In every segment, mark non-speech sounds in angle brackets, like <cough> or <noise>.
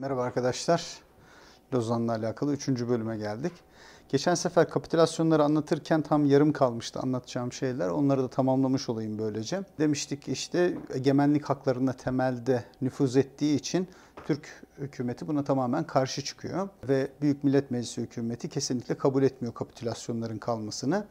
Merhaba arkadaşlar. Lozan'la alakalı 3. bölüme geldik. Geçen sefer kapitülasyonları anlatırken tam yarım kalmıştı anlatacağım şeyler. Onları da tamamlamış olayım böylece. Demiştik işte egemenlik haklarına temelde nüfuz ettiği için Türk hükümeti buna tamamen karşı çıkıyor. Ve Büyük Millet Meclisi hükümeti kesinlikle kabul etmiyor kapitülasyonların kalmasını.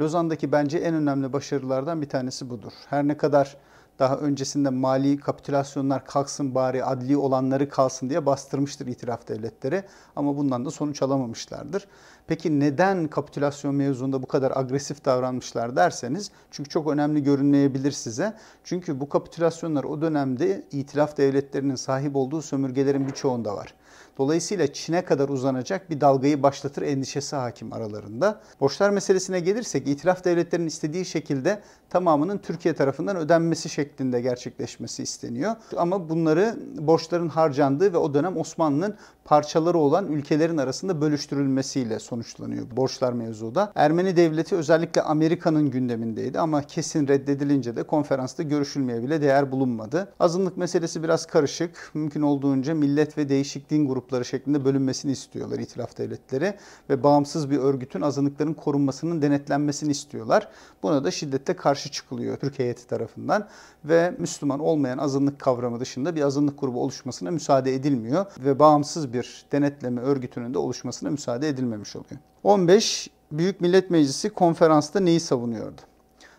Lozan'daki bence en önemli başarılardan bir tanesi budur. Her ne kadar daha öncesinde mali kapitülasyonlar kalksın bari adli olanları kalsın diye bastırmıştır itiraf devletleri ama bundan da sonuç alamamışlardır. Peki neden kapitülasyon mevzunda bu kadar agresif davranmışlar derseniz çünkü çok önemli görünmeyebilir size. Çünkü bu kapitülasyonlar o dönemde itilaf devletlerinin sahip olduğu sömürgelerin birçoğunda var. Dolayısıyla Çin'e kadar uzanacak bir dalgayı başlatır endişesi hakim aralarında. Borçlar meselesine gelirsek itiraf devletlerin istediği şekilde tamamının Türkiye tarafından ödenmesi şeklinde gerçekleşmesi isteniyor. Ama bunları borçların harcandığı ve o dönem Osmanlı'nın parçaları olan ülkelerin arasında bölüştürülmesiyle sonuçlanıyor borçlar mevzuda. Ermeni devleti özellikle Amerika'nın gündemindeydi ama kesin reddedilince de konferansta görüşülmeye bile değer bulunmadı. Azınlık meselesi biraz karışık. Mümkün olduğunca millet ve değişik din grupları grupları şeklinde bölünmesini istiyorlar itilaf devletleri ve bağımsız bir örgütün azınlıkların korunmasının denetlenmesini istiyorlar. Buna da şiddette karşı çıkılıyor Türkiye heyeti tarafından ve Müslüman olmayan azınlık kavramı dışında bir azınlık grubu oluşmasına müsaade edilmiyor ve bağımsız bir denetleme örgütünün de oluşmasına müsaade edilmemiş oluyor. 15 Büyük Millet Meclisi konferansta neyi savunuyordu?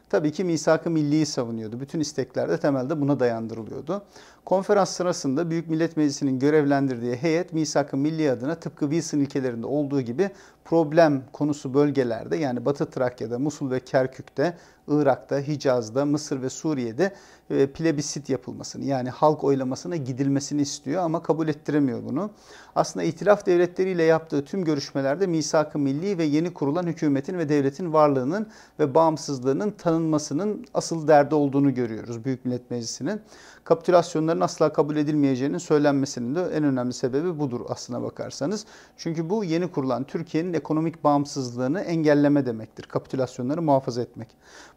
Tabii ki misak-ı milliyi savunuyordu. Bütün istekler de temelde buna dayandırılıyordu. Konferans sırasında Büyük Millet Meclisi'nin görevlendirdiği heyet misak Milli adına tıpkı Wilson ilkelerinde olduğu gibi problem konusu bölgelerde yani Batı Trakya'da, Musul ve Kerkük'te, Irak'ta, Hicaz'da, Mısır ve Suriye'de e, plebisit yapılmasını yani halk oylamasına gidilmesini istiyor ama kabul ettiremiyor bunu. Aslında itilaf devletleriyle yaptığı tüm görüşmelerde misak Milli ve yeni kurulan hükümetin ve devletin varlığının ve bağımsızlığının tanınmasının asıl derdi olduğunu görüyoruz Büyük Millet Meclisi'nin. Kapitülasyonlar bunların asla kabul edilmeyeceğinin söylenmesinin de en önemli sebebi budur aslına bakarsanız. Çünkü bu yeni kurulan Türkiye'nin ekonomik bağımsızlığını engelleme demektir. Kapitülasyonları muhafaza etmek.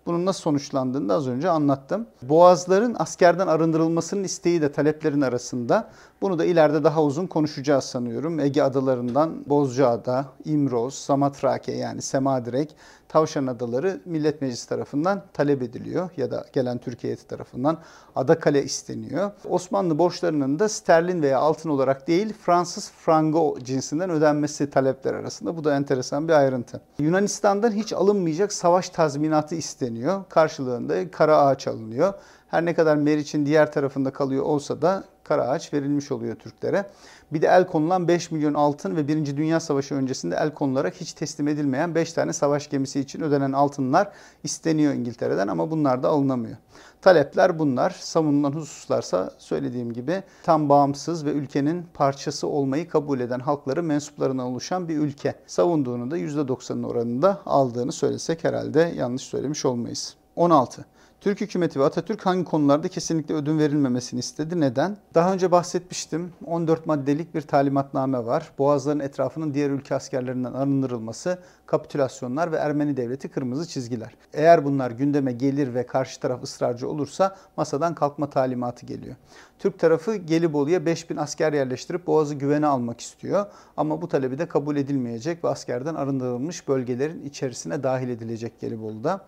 Bunun nasıl sonuçlandığını da az önce anlattım. Boğazların askerden arındırılmasının isteği de taleplerin arasında. Bunu da ileride daha uzun konuşacağız sanıyorum. Ege adalarından Bozcaada, İmroz, Samatrake yani Semadirek, Tavşan Adaları Millet Meclisi tarafından talep ediliyor ya da gelen Türkiye heyeti tarafından Adakale isteniyor. Osmanlı borçlarının da sterlin veya altın olarak değil Fransız frango cinsinden ödenmesi talepler arasında. Bu da enteresan bir ayrıntı. Yunanistan'dan hiç alınmayacak savaş tazminatı isteniyor. Karşılığında kara ağaç alınıyor. Her ne kadar Meriç'in diğer tarafında kalıyor olsa da ağaç verilmiş oluyor Türklere. Bir de el konulan 5 milyon altın ve 1. Dünya Savaşı öncesinde el konularak hiç teslim edilmeyen 5 tane savaş gemisi için ödenen altınlar isteniyor İngiltere'den ama bunlar da alınamıyor. Talepler bunlar. Savunulan hususlarsa söylediğim gibi tam bağımsız ve ülkenin parçası olmayı kabul eden halkları mensuplarına oluşan bir ülke. Savunduğunu da %90'ın oranında aldığını söylesek herhalde yanlış söylemiş olmayız. 16. Türk hükümeti ve Atatürk hangi konularda kesinlikle ödün verilmemesini istedi? Neden? Daha önce bahsetmiştim. 14 maddelik bir talimatname var. Boğazların etrafının diğer ülke askerlerinden arındırılması, kapitülasyonlar ve Ermeni devleti kırmızı çizgiler. Eğer bunlar gündeme gelir ve karşı taraf ısrarcı olursa masadan kalkma talimatı geliyor. Türk tarafı Gelibolu'ya 5000 asker yerleştirip Boğaz'ı güvene almak istiyor. Ama bu talebi de kabul edilmeyecek ve askerden arındırılmış bölgelerin içerisine dahil edilecek Gelibolu'da.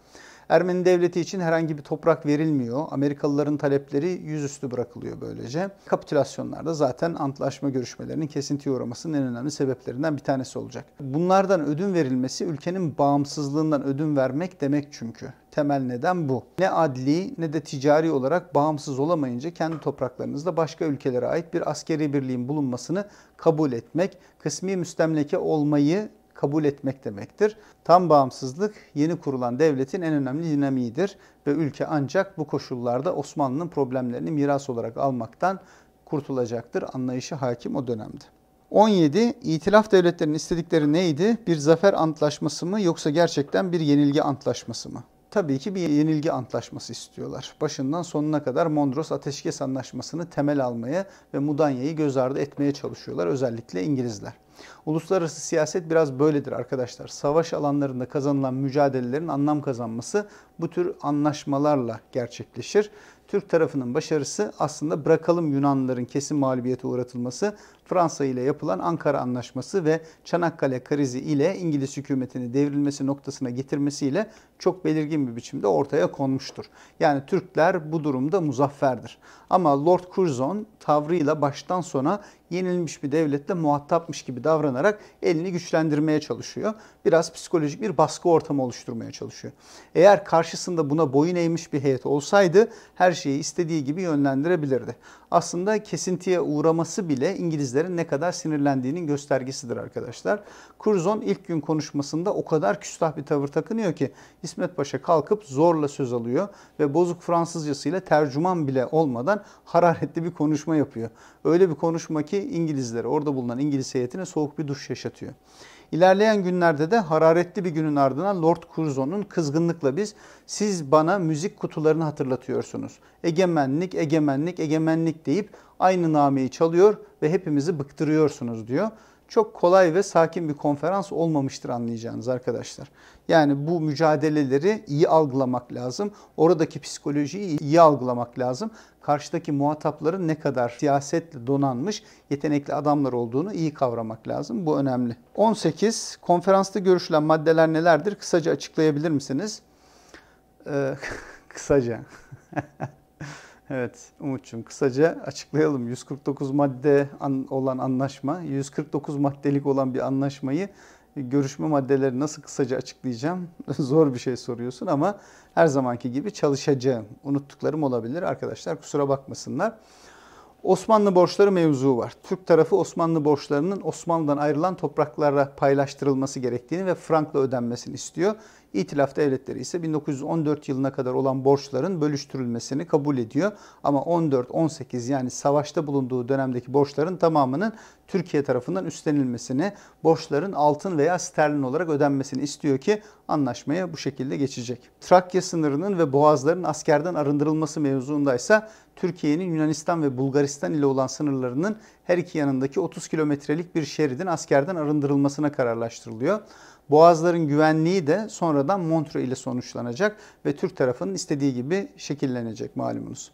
Ermeni devleti için herhangi bir toprak verilmiyor. Amerikalıların talepleri yüzüstü bırakılıyor böylece. Kapitülasyonlarda zaten antlaşma görüşmelerinin kesintiye uğramasının en önemli sebeplerinden bir tanesi olacak. Bunlardan ödün verilmesi ülkenin bağımsızlığından ödün vermek demek çünkü. Temel neden bu. Ne adli ne de ticari olarak bağımsız olamayınca kendi topraklarınızda başka ülkelere ait bir askeri birliğin bulunmasını kabul etmek, kısmi müstemleke olmayı kabul etmek demektir. Tam bağımsızlık yeni kurulan devletin en önemli dinamiğidir ve ülke ancak bu koşullarda Osmanlı'nın problemlerini miras olarak almaktan kurtulacaktır anlayışı hakim o dönemde. 17. İtilaf devletlerinin istedikleri neydi? Bir zafer antlaşması mı yoksa gerçekten bir yenilgi antlaşması mı? tabii ki bir yenilgi antlaşması istiyorlar. Başından sonuna kadar Mondros Ateşkes Anlaşması'nı temel almaya ve Mudanya'yı göz ardı etmeye çalışıyorlar özellikle İngilizler. Uluslararası siyaset biraz böyledir arkadaşlar. Savaş alanlarında kazanılan mücadelelerin anlam kazanması bu tür anlaşmalarla gerçekleşir. Türk tarafının başarısı aslında bırakalım Yunanlıların kesin mağlubiyete uğratılması Fransa ile yapılan Ankara Anlaşması ve Çanakkale krizi ile İngiliz hükümetini devrilmesi noktasına getirmesiyle çok belirgin bir biçimde ortaya konmuştur. Yani Türkler bu durumda muzafferdir. Ama Lord Curzon tavrıyla baştan sona yenilmiş bir devletle muhatapmış gibi davranarak elini güçlendirmeye çalışıyor. Biraz psikolojik bir baskı ortamı oluşturmaya çalışıyor. Eğer karşısında buna boyun eğmiş bir heyet olsaydı her şeyi istediği gibi yönlendirebilirdi. Aslında kesintiye uğraması bile İngilizler sizlerin ne kadar sinirlendiğinin göstergesidir arkadaşlar. Kurzon ilk gün konuşmasında o kadar küstah bir tavır takınıyor ki İsmet Paşa kalkıp zorla söz alıyor ve bozuk Fransızcasıyla tercüman bile olmadan hararetli bir konuşma yapıyor. Öyle bir konuşma ki İngilizlere, orada bulunan İngiliz heyetine soğuk bir duş yaşatıyor. İlerleyen günlerde de hararetli bir günün ardından Lord Curzon'un kızgınlıkla biz siz bana müzik kutularını hatırlatıyorsunuz. Egemenlik, egemenlik, egemenlik deyip aynı nameyi çalıyor ve hepimizi bıktırıyorsunuz diyor çok kolay ve sakin bir konferans olmamıştır anlayacağınız arkadaşlar. Yani bu mücadeleleri iyi algılamak lazım. Oradaki psikolojiyi iyi algılamak lazım. Karşıdaki muhatapların ne kadar siyasetle donanmış, yetenekli adamlar olduğunu iyi kavramak lazım. Bu önemli. 18. Konferansta görüşülen maddeler nelerdir? Kısaca açıklayabilir misiniz? Ee, <laughs> kısaca. <laughs> Evet Umut'cum kısaca açıklayalım. 149 madde olan anlaşma, 149 maddelik olan bir anlaşmayı e, görüşme maddeleri nasıl kısaca açıklayacağım? <laughs> Zor bir şey soruyorsun ama her zamanki gibi çalışacağım. Unuttuklarım olabilir arkadaşlar kusura bakmasınlar. Osmanlı borçları mevzu var. Türk tarafı Osmanlı borçlarının Osmanlı'dan ayrılan topraklara paylaştırılması gerektiğini ve frankla ödenmesini istiyor. İtilaf devletleri ise 1914 yılına kadar olan borçların bölüştürülmesini kabul ediyor. Ama 14-18 yani savaşta bulunduğu dönemdeki borçların tamamının Türkiye tarafından üstlenilmesini, borçların altın veya sterlin olarak ödenmesini istiyor ki anlaşmaya bu şekilde geçecek. Trakya sınırının ve boğazların askerden arındırılması mevzuunda ise Türkiye'nin Yunanistan ve Bulgaristan ile olan sınırlarının her iki yanındaki 30 kilometrelik bir şeridin askerden arındırılmasına kararlaştırılıyor. Boğazların güvenliği de sonradan Montre ile sonuçlanacak ve Türk tarafının istediği gibi şekillenecek malumunuz.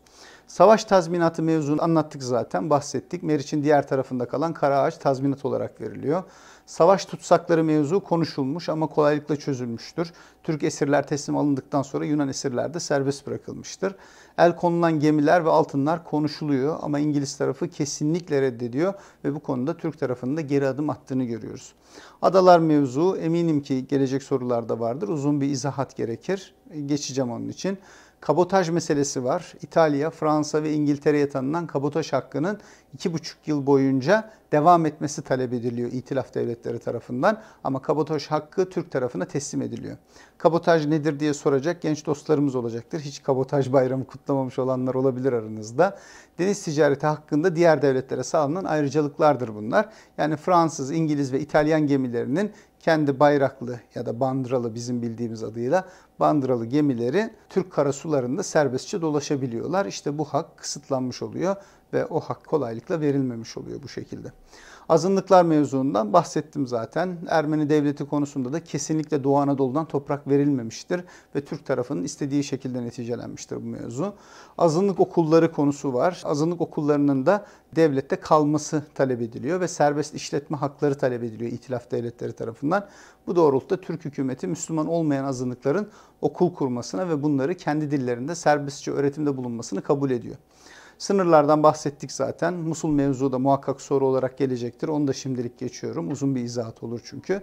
Savaş tazminatı mevzunu anlattık zaten bahsettik. Meriç'in diğer tarafında kalan Karaağaç tazminat olarak veriliyor. Savaş tutsakları mevzu konuşulmuş ama kolaylıkla çözülmüştür. Türk esirler teslim alındıktan sonra Yunan esirler de serbest bırakılmıştır. El konulan gemiler ve altınlar konuşuluyor ama İngiliz tarafı kesinlikle reddediyor ve bu konuda Türk tarafının da geri adım attığını görüyoruz. Adalar mevzu eminim ki gelecek sorularda vardır. Uzun bir izahat gerekir. Geçeceğim onun için kabotaj meselesi var. İtalya, Fransa ve İngiltere'ye tanınan kabotaj hakkının 2,5 yıl boyunca devam etmesi talep ediliyor itilaf devletleri tarafından. Ama kabotaj hakkı Türk tarafına teslim ediliyor. Kabotaj nedir diye soracak genç dostlarımız olacaktır. Hiç kabotaj bayramı kutlamamış olanlar olabilir aranızda. Deniz ticareti hakkında diğer devletlere sağlanan ayrıcalıklardır bunlar. Yani Fransız, İngiliz ve İtalyan gemilerinin kendi bayraklı ya da bandıralı bizim bildiğimiz adıyla bandıralı gemileri Türk karasularında serbestçe dolaşabiliyorlar. İşte bu hak kısıtlanmış oluyor ve o hak kolaylıkla verilmemiş oluyor bu şekilde. Azınlıklar mevzuundan bahsettim zaten. Ermeni devleti konusunda da kesinlikle Doğu Anadolu'dan toprak verilmemiştir ve Türk tarafının istediği şekilde neticelenmiştir bu mevzu. Azınlık okulları konusu var. Azınlık okullarının da devlette kalması talep ediliyor ve serbest işletme hakları talep ediliyor itilaf devletleri tarafından. Bu doğrultuda Türk hükümeti Müslüman olmayan azınlıkların okul kurmasına ve bunları kendi dillerinde serbestçe öğretimde bulunmasını kabul ediyor. Sınırlardan bahsettik zaten. Musul mevzu da muhakkak soru olarak gelecektir. Onu da şimdilik geçiyorum. Uzun bir izahat olur çünkü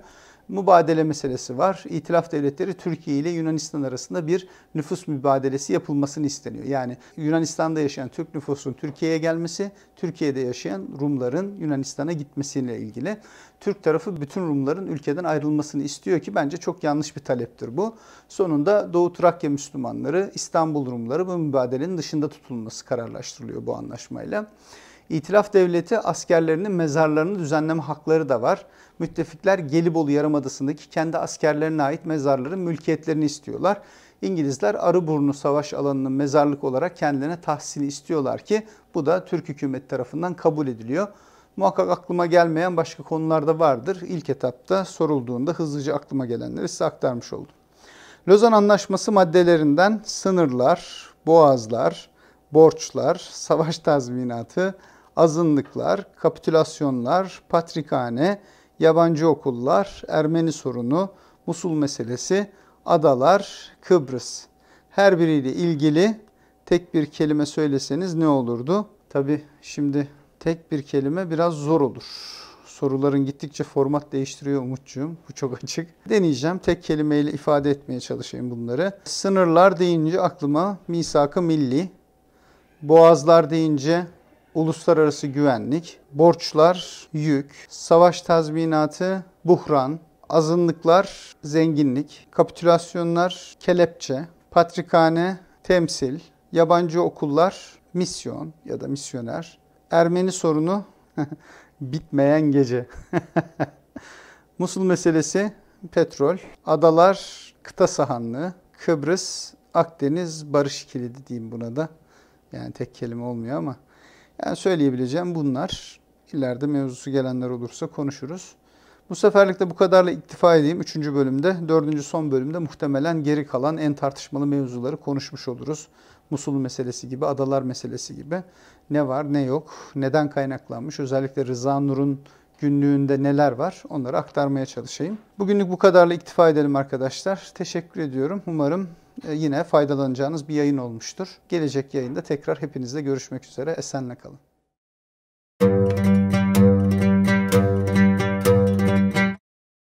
mübadele meselesi var. İtilaf devletleri Türkiye ile Yunanistan arasında bir nüfus mübadelesi yapılmasını isteniyor. Yani Yunanistan'da yaşayan Türk nüfusun Türkiye'ye gelmesi, Türkiye'de yaşayan Rumların Yunanistan'a gitmesiyle ilgili. Türk tarafı bütün Rumların ülkeden ayrılmasını istiyor ki bence çok yanlış bir taleptir bu. Sonunda Doğu Trakya Müslümanları, İstanbul Rumları bu mübadelenin dışında tutulması kararlaştırılıyor bu anlaşmayla. İtilaf Devleti askerlerinin mezarlarını düzenleme hakları da var. Müttefikler Gelibolu Yarımadası'ndaki kendi askerlerine ait mezarların mülkiyetlerini istiyorlar. İngilizler Arıburnu Savaş alanının mezarlık olarak kendilerine tahsili istiyorlar ki bu da Türk hükümeti tarafından kabul ediliyor. Muhakkak aklıma gelmeyen başka konularda vardır. İlk etapta sorulduğunda hızlıca aklıma gelenleri size aktarmış oldum. Lozan Anlaşması maddelerinden sınırlar, boğazlar, borçlar, savaş tazminatı, azınlıklar, kapitülasyonlar, patrikhane, yabancı okullar, Ermeni sorunu, Musul meselesi, adalar, Kıbrıs. Her biriyle ilgili tek bir kelime söyleseniz ne olurdu? Tabi şimdi tek bir kelime biraz zor olur. Soruların gittikçe format değiştiriyor Umut'cuğum. Bu çok açık. Deneyeceğim. Tek kelimeyle ifade etmeye çalışayım bunları. Sınırlar deyince aklıma misak-ı milli. Boğazlar deyince uluslararası güvenlik, borçlar, yük, savaş tazminatı, buhran, azınlıklar, zenginlik, kapitülasyonlar, kelepçe, patrikhane, temsil, yabancı okullar, misyon ya da misyoner, Ermeni sorunu, <laughs> bitmeyen gece, <laughs> Musul meselesi, petrol, adalar, kıta sahanlığı, Kıbrıs, Akdeniz barış kilidi diyeyim buna da. Yani tek kelime olmuyor ama yani söyleyebileceğim bunlar. İleride mevzusu gelenler olursa konuşuruz. Bu seferlik de bu kadarla iktifa edeyim. Üçüncü bölümde, dördüncü son bölümde muhtemelen geri kalan en tartışmalı mevzuları konuşmuş oluruz. Musul meselesi gibi, adalar meselesi gibi. Ne var, ne yok, neden kaynaklanmış, özellikle Rıza Nur'un günlüğünde neler var onları aktarmaya çalışayım. Bugünlük bu kadarla iktifa edelim arkadaşlar. Teşekkür ediyorum. Umarım e, yine faydalanacağınız bir yayın olmuştur. Gelecek yayında tekrar hepinizle görüşmek üzere. Esenle kalın.